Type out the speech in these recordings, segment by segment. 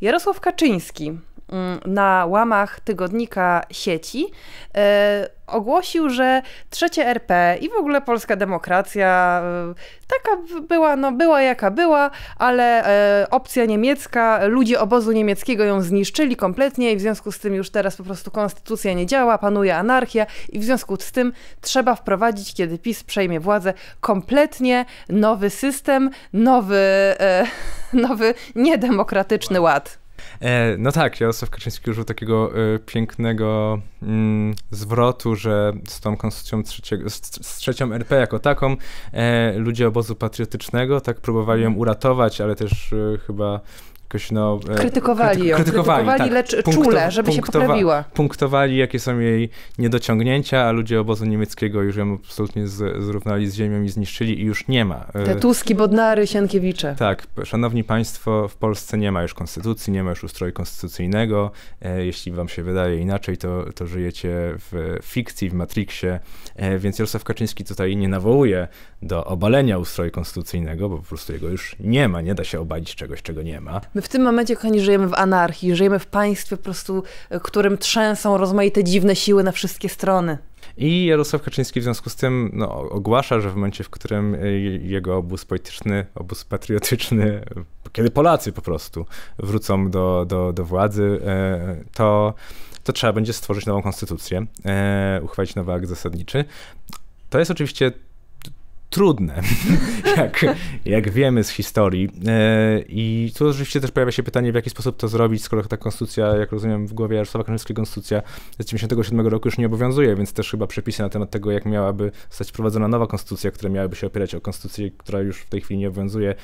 Jarosław Kaczyński mm, na łamach tygodnika sieci e, ogłosił, że trzecie RP i w ogóle polska demokracja e, taka była, no była jaka była, ale e, opcja niemiecka, ludzie obozu niemieckiego ją zniszczyli kompletnie i w związku z tym już teraz po prostu konstytucja nie działa, panuje anarchia i w związku z tym trzeba wprowadzić, kiedy PiS przejmie władzę, kompletnie nowy system, nowy nowy, niedemokratyczny ład. E, no tak, Jarosław Kaczyński użył takiego e, pięknego mm, zwrotu, że z tą konstytucją trzeciego, z, z trzecią RP jako taką e, ludzie obozu patriotycznego tak próbowali ją uratować, ale też chyba jakoś no... E, krytykowali ją, krytykowali, krytykowali tak. lecz Punktow czule, żeby się poprawiła. Punktowali, jakie są jej niedociągnięcia, a ludzie obozu niemieckiego już ją absolutnie z, zrównali z ziemią i zniszczyli i już nie ma. E, Te Tuski, Bodnary, Sienkiewicze. Tak, szanowni państwo, w Polsce nie ma już konstytucji, nie ma już ustroju konstytucyjnego. E, jeśli wam się wydaje inaczej, to, to żyjecie w fikcji, w Matrixie, więc Jarosław Kaczyński tutaj nie nawołuje do obalenia ustroju konstytucyjnego, bo po prostu jego już nie ma, nie da się obalić czegoś, czego nie ma. My w tym momencie, kochani, żyjemy w anarchii, żyjemy w państwie po prostu, e, którym trzęsą rozmaite dziwne siły na wszystkie strony. I Jarosław Kaczyński w związku z tym no, ogłasza, że w momencie, w którym e, jego obóz polityczny, obóz patriotyczny, e, kiedy Polacy po prostu wrócą do, do, do władzy, to, to trzeba będzie stworzyć nową konstytucję, uchwalić nowy akt zasadniczy. To jest oczywiście trudne, jak, jak wiemy z historii. E, I tu oczywiście też pojawia się pytanie, w jaki sposób to zrobić, skoro ta konstytucja, jak rozumiem, w głowie Jarosława Kaczyńskiego konstytucja z 1997 roku już nie obowiązuje, więc też chyba przepisy na temat tego, jak miałaby zostać wprowadzona nowa konstytucja, które miałyby się opierać o konstytucję, która już w tej chwili nie obowiązuje,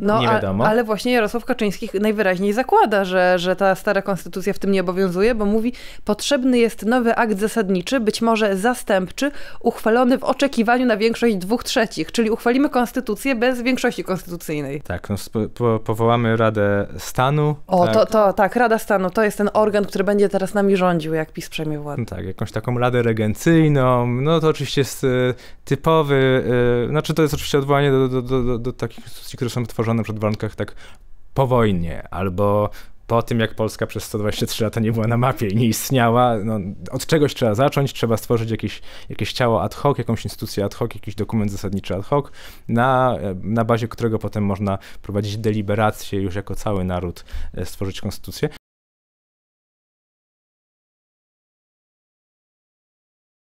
no, nie wiadomo. A, ale właśnie Jarosław Kaczyński najwyraźniej zakłada, że, że ta stara konstytucja w tym nie obowiązuje, bo mówi, potrzebny jest nowy akt zasadniczy, być może zastępczy, uchwalony w oczekiwaniu na większość dwóch trzecich, czyli uchwalimy konstytucję bez większości konstytucyjnej. Tak, no, po, powołamy Radę Stanu. O, tak. To, to tak, Rada Stanu to jest ten organ, który będzie teraz nami rządził, jak PiS przejmie władzę. No tak, jakąś taką Radę Regencyjną, no to oczywiście jest y, typowy, y, znaczy to jest oczywiście odwołanie do, do, do, do, do takich instytucji, które są tworzone przed w warunkach tak po wojnie, albo po tym, jak Polska przez 123 lata nie była na mapie i nie istniała, no, od czegoś trzeba zacząć, trzeba stworzyć jakieś, jakieś ciało ad hoc, jakąś instytucję ad hoc, jakiś dokument zasadniczy ad hoc, na, na bazie którego potem można prowadzić deliberację już jako cały naród, e, stworzyć konstytucję.